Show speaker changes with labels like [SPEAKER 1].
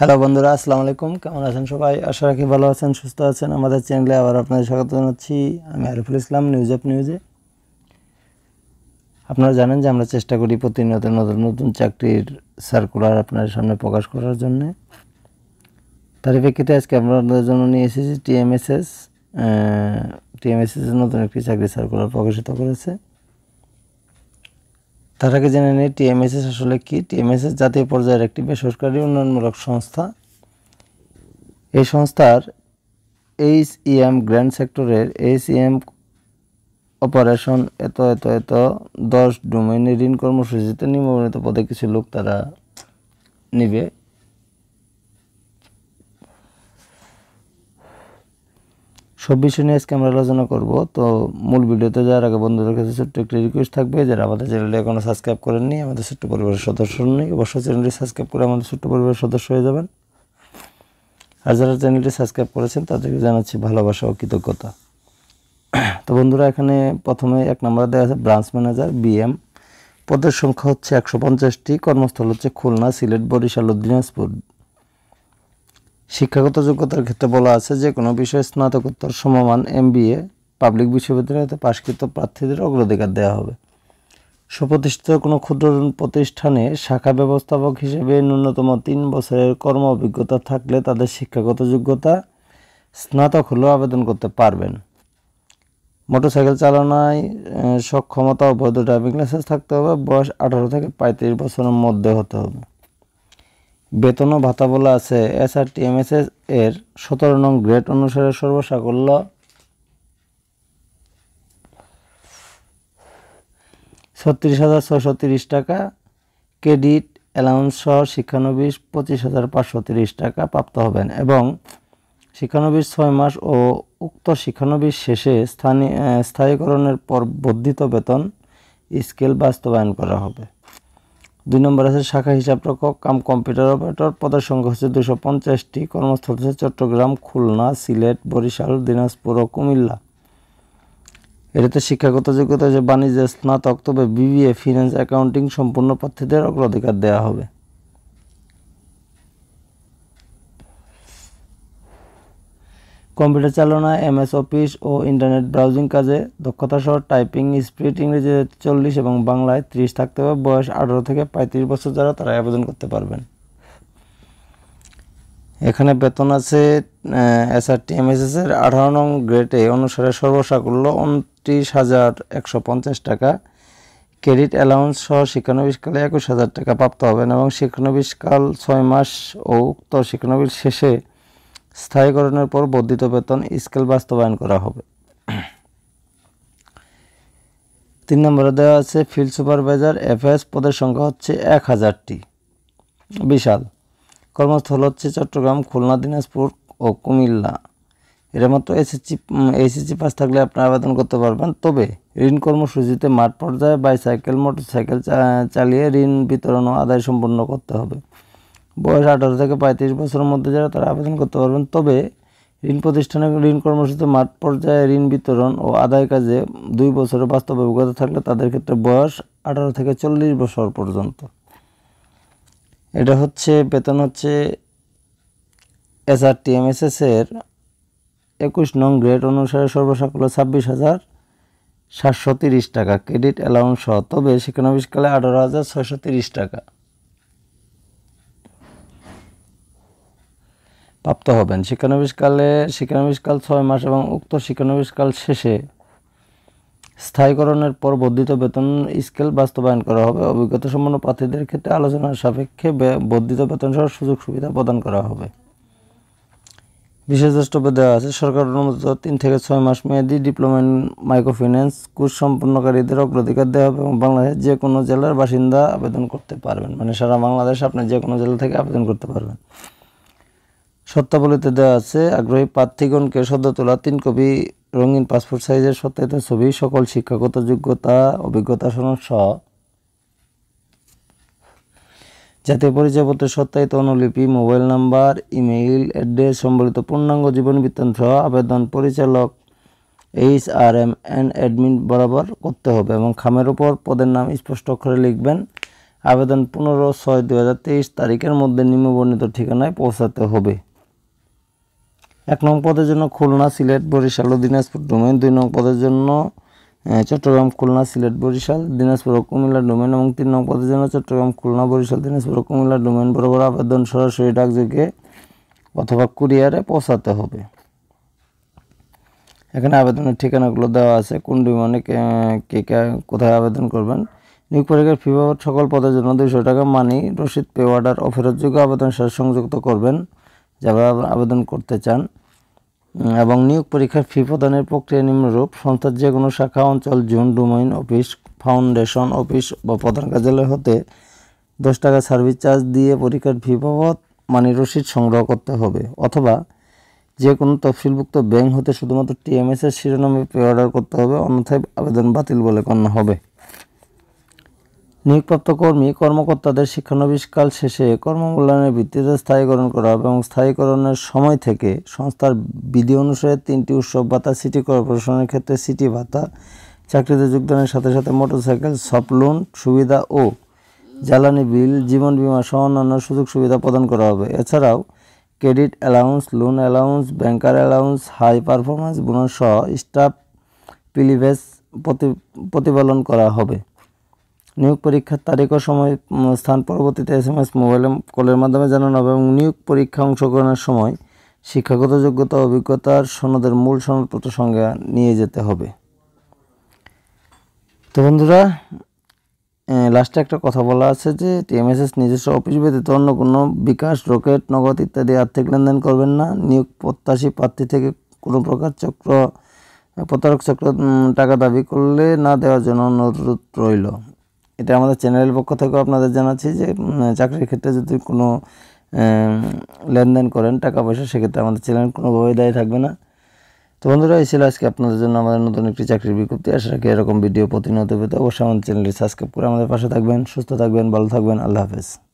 [SPEAKER 1] hello বন্ধুরা আসসালামু আলাইকুম কেমন আছেন সবাই আশা রাখি ভালো আছেন সুস্থ আছেন আমাদের চ্যানেলে আবার আপনাদের স্বাগত জানাচ্ছি আমি আরিফুল ইসলাম নিউজ অফ নিউজে আপনারা জানেন যে আমরা চেষ্টা করি প্রতিনিয়ত নতুন নতুন চাকরির সার্কুলার আপনার সামনে প্রকাশ করার জন্য তার প্রেক্ষিতে আজকে আপনাদের জন্য নিয়ে এসেছি টিএমএসএস টিএমএসএস নতুন একটি চাকরি সার্কুলার প্রকাশিত করেছে তার আগে জেনে নিই টিএমএসএস আসলে কি টিএমএসএস জাতীয় পর্যায়ের একটি বেসরকারি উন্নয়নমূলক সংস্থা এই সংস্থার এইচ ইএম গ্র্যান্ড সেক্টরের এইচ ইএম অপারেশন এত এত এত দশ ডোমেনে ঋণ কর্মসূচিতে নিম্নিত পদে কিছু লোক তারা নিবে সব বিষয় নিয়ে আজকে আমরা আলোচনা করব তো মূল ভিডিওতে যাওয়ার আগে বন্ধুদের কাছে ছোট্ট একটি রিকোয়েস্ট থাকবে যারা আমাদের চ্যানেলটি এখনও সাবস্ক্রাইব করেননি আমাদের ছোট্ট পরিবারের সদস্য নেই অবশ্যই চ্যানেলটি সাবস্ক্রাইব করে আমাদের ছোট্ট পরিবারের সদস্য হয়ে যাবেন আর যারা চ্যানেলটি সাবস্ক্রাইব করেছেন তাদেরকে জানাচ্ছি ভালোবাসা ও কৃতজ্ঞতা তো বন্ধুরা এখানে প্রথমে এক নম্বরে দেওয়া আছে ব্রাঞ্চ ম্যানেজার বিএম পদের সংখ্যা হচ্ছে একশো পঞ্চাশটি কর্মস্থল হচ্ছে খুলনা সিলেট বরিশাল ও দিনাজপুর শিক্ষাগত যোগ্যতার ক্ষেত্রে বলা আছে যে কোনো বিষয়ে স্নাতকোত্তর সমমান এমবিএ পাবলিক বিশ্ববিদ্যালয়তে পাশকৃত প্রার্থীদের অগ্রাধিকার দেওয়া হবে সুপ্রতিষ্ঠিত কোনো ক্ষুদ্র প্রতিষ্ঠানে শাখা ব্যবস্থাপক হিসেবে ন্যূনতম তিন বছরের কর্ম অভিজ্ঞতা থাকলে তাদের শিক্ষাগত যোগ্যতা স্নাতক হলেও আবেদন করতে পারবেন মোটরসাইকেল চালানায় সক্ষমতা অবৈধ ড্রাইভিং লাইসেন্স থাকতে হবে বয়স আঠারো থেকে পঁয়ত্রিশ বছরের মধ্যে হতে হবে বেতন ও ভাতা বলা আছে এস এস এস এর সতেরো নং গ্রেড অনুসারে সর্বসাকল্য ছত্রিশ হাজার ছশো তিরিশ টাকা ক্রেডিট অ্যালাউন্স সহ শিক্ষানবিশ পঁচিশ হাজার পাঁচশো তিরিশ টাকা প্রাপ্ত হবেন এবং শিক্ষানবিশ ছয় মাস ও উক্ত শিক্ষানবিশ শেষে স্থানীয় স্থায়ীকরণের পর বর্ধিত বেতন স্কেল বাস্তবায়ন করা হবে দুই নম্বর আছে শাখা হিসাব রক্ষক কাম কম্পিউটার অপারেটর পদের সংখ্যা হচ্ছে দুশো পঞ্চাশটি কর্মস্থল হচ্ছে চট্টগ্রাম খুলনা সিলেট বরিশাল দিনাজপুর ও কুমিল্লা এটাতে শিক্ষাগত যোগ্যতা হচ্ছে বাণিজ্যের স্নাতক তবে বিবিএ ফিনান্স অ্যাকাউন্টিং সম্পূর্ণ প্রার্থীদের অগ্রাধিকার দেওয়া হবে কম্পিউটার চালনা এমএস অফিস ও ইন্টারনেট ব্রাউজিং কাজে দক্ষতা সহ টাইপিং স্পিড ইংরেজি চল্লিশ এবং বাংলায় ত্রিশ থাকতে হবে বয়স আঠারো থেকে পঁয়ত্রিশ বছর যারা তারা আবেদন করতে পারবেন এখানে বেতন আছে এস আর এস এমএসএসের আঠারো নং গ্রেডে অনুসারে সর্বসাকুল্য উনত্রিশ হাজার একশো পঞ্চাশ টাকা ক্রেডিট অ্যালাউন্স সহ শিক্ষানবিশকালে একুশ হাজার টাকা প্রাপ্ত হবেন এবং শিক্ষানবিশকাল ছয় মাস ও উক্ত শিক্ষানবিশ শেষে স্থায়ীকরণের পর বর্ধিত বেতন স্কেল বাস্তবায়ন করা হবে তিন নম্বরে দেওয়া আছে ফিল্ড সুপারভাইজার এফএস পদের সংখ্যা হচ্ছে এক হাজারটি বিশাল কর্মস্থল হচ্ছে চট্টগ্রাম খুলনা দিনাজপুর ও কুমিল্লা এরা মাত্র এসএসসি এসএসসি পাস থাকলে আপনারা আবেদন করতে পারবেন তবে ঋণ কর্মসূচিতে মাঠ পর্যায়ে বাইসাইকেল মোটরসাইকেল চালিয়ে ঋণ বিতরণ ও আদায় সম্পন্ন করতে হবে বয়স আঠারো থেকে পঁয়ত্রিশ বছরের মধ্যে যারা তারা আবেদন করতে পারবেন তবে ঋণ প্রতিষ্ঠানে ঋণ কর্মসূচিতে মাঠ পর্যায়ে ঋণ বিতরণ ও আদায় কাজে দুই বছরের বাস্তব অভিজ্ঞতা থাকলে তাদের ক্ষেত্রে বয়স আঠারো থেকে চল্লিশ বছর পর্যন্ত এটা হচ্ছে বেতন হচ্ছে এস এস এর একুশ নং গ্রেড অনুসারে সর্বসকল ছাব্বিশ হাজার সাতশো তিরিশ টাকা ক্রেডিট অ্যালাউন্স সহ তবে শিক্ষানবিশকালে আঠারো হাজার ছয়শো তিরিশ টাকা প্রাপ্ত হবেন শিক্ষানবিশকালে শিক্ষানবিশকাল ছয় মাস এবং উক্ত শিক্ষানবিশকাল শেষে স্থায়ীকরণের পর বর্ধিত বেতন স্কেল বাস্তবায়ন করা হবে অভিজ্ঞতা সম্পন্ন প্রার্থীদের ক্ষেত্রে আলোচনার সাপেক্ষে বর্ধিত বেতন সহ সুযোগ সুবিধা প্রদান করা হবে বিশেষ দ্রষ্টব্য দেওয়া আছে সরকার অনুমোদিত তিন থেকে ছয় মাস মেয়াদি ডিপ্লোমা ইন মাইক্রোফিন্যান্স কোর্স সম্পন্নকারীদের অগ্রাধিকার দেওয়া হবে এবং বাংলাদেশের যে কোনো জেলার বাসিন্দা আবেদন করতে পারবেন মানে সারা বাংলাদেশ আপনি যে কোনো জেলা থেকে আবেদন করতে পারবেন সত্যাবলীতে দেওয়া আছে আগ্রহী প্রার্থীগণকে সদ্য তোলা তিন কপি রঙিন পাসপোর্ট সাইজের সত্যায়িত ছবি সকল শিক্ষাগত যোগ্যতা অভিজ্ঞতা সনদ সহ জাতীয় পরিচয়পত্রের সত্যায়িত অনুলিপি মোবাইল নাম্বার ইমেইল অ্যাড্রেস সম্বলিত পূর্ণাঙ্গ জীবন বৃত্তান্ত সহ আবেদন পরিচালক H R M and admin বরাবর করতে হবে এবং খামের উপর পদের নাম স্পষ্ট অক্ষরে লিখবেন আবেদন পনেরো ছয় দু তারিখের মধ্যে নিম্নবর্ণিত ঠিকানায় পৌঁছাতে হবে এক নং পদের জন্য খুলনা সিলেট বরিশাল ও দিনাজপুর ডোমেন দুই নং পদের জন্য চট্টগ্রাম খুলনা সিলেট বরিশাল দিনাজপুর ও কুমিল্লা ডোমেন এবং তিন নং পদের জন্য চট্টগ্রাম খুলনা বরিশাল দিনাজপুর ও কুমিল্লা ডোমেন বরাবর আবেদন সরাসরি ডাকযোগে অথবা কুরিয়ারে পৌঁছাতে হবে এখানে আবেদনের ঠিকানাগুলো দেওয়া আছে কোন ডিমানে কে কে কোথায় আবেদন করবেন নিয়োগ পরীক্ষার ফি বাবদ সকল পদের জন্য দুশো টাকা মানি রসিদ পে অর্ডার ও ফেরতযোগ্য আবেদন সাথে সংযুক্ত করবেন যারা আবেদন করতে চান এবং নিয়োগ পরীক্ষার ফি প্রদানের প্রক্রিয়া নিম্নরূপ সংস্থার যে কোনো শাখা অঞ্চল zone domain office foundation office বা প্রধান কার্যালয় হতে দশ টাকা সার্ভিস চার্জ দিয়ে পরীক্ষার ফি বাবদ মানি রসিদ সংগ্রহ করতে হবে অথবা যে কোনো তফসিলভুক্ত ব্যাংক হতে শুধুমাত্র টিএমএসের শিরোনামে পে অর্ডার করতে হবে অন্যথায় আবেদন বাতিল বলে গণ্য হবে নিয়োগপ্রাপ্ত কর্মী কর্মকর্তাদের শিক্ষানবিষ্কাল শেষে কর্মমূল্যায়নের ভিত্তিতে স্থায়ীকরণ করা হবে এবং স্থায়ীকরণের সময় থেকে সংস্থার বিধি অনুসারে তিনটি উৎসব ভাতা সিটি কর্পোরেশনের ক্ষেত্রে সিটি ভাতা চাকরিতে যোগদানের সাথে সাথে মোটরসাইকেল লোন সুবিধা ও জ্বালানি বিল জীবন বিমা সহ অন্যান্য সুযোগ সুবিধা প্রদান করা হবে এছাড়াও credit allowance loan allowance banker allowance high performance bonus সহ স্টাফ পিলিভেস প্রতিপালন করা হবে নিয়োগ পরীক্ষার তারিখ ও সময় স্থান পরবর্তীতে এস এম এস মোবাইলে কলের মাধ্যমে জানানো হবে এবং নিয়োগ পরীক্ষা অংশগ্রহণের সময় শিক্ষাগত যোগ্যতা অভিজ্ঞতার সনদের মূল সনদপত্র সঙ্গে নিয়ে যেতে হবে তো বন্ধুরা লাস্টে একটা কথা বলা আছে যে টিএমএসএস নিজস্ব অফিস ব্যতীত অন্য কোনো বিকাশ রকেট নগদ ইত্যাদি আর্থিক লেনদেন করবেন না নিয়োগ প্রত্যাশী প্রার্থী থেকে কোনো প্রকার চক্র প্রতারক চক্র টাকা দাবি করলে না দেওয়ার জন্য অনুরোধ রইল এটা আমাদের চ্যানেলের পক্ষ থেকেও আপনাদের জানাচ্ছি যে চাকরির ক্ষেত্রে যদি কোনো লেনদেন করেন টাকা পয়সা সেক্ষেত্রে আমাদের চ্যানেল কোনোভাবেই দায়ী থাকবে না তো বন্ধুরা এই ছিল আজকে আপনাদের জন্য আমাদের নতুন একটি চাকরির বিজ্ঞপ্তি আশা রাখি এরকম ভিডিও প্রতিনিয়ত পেতে অবশ্যই আমাদের চ্যানেলটি সাবস্ক্রাইব করে আমাদের পাশে থাকবেন সুস্থ থাকবেন ভালো থাকবেন আল্লাহ হাফেজ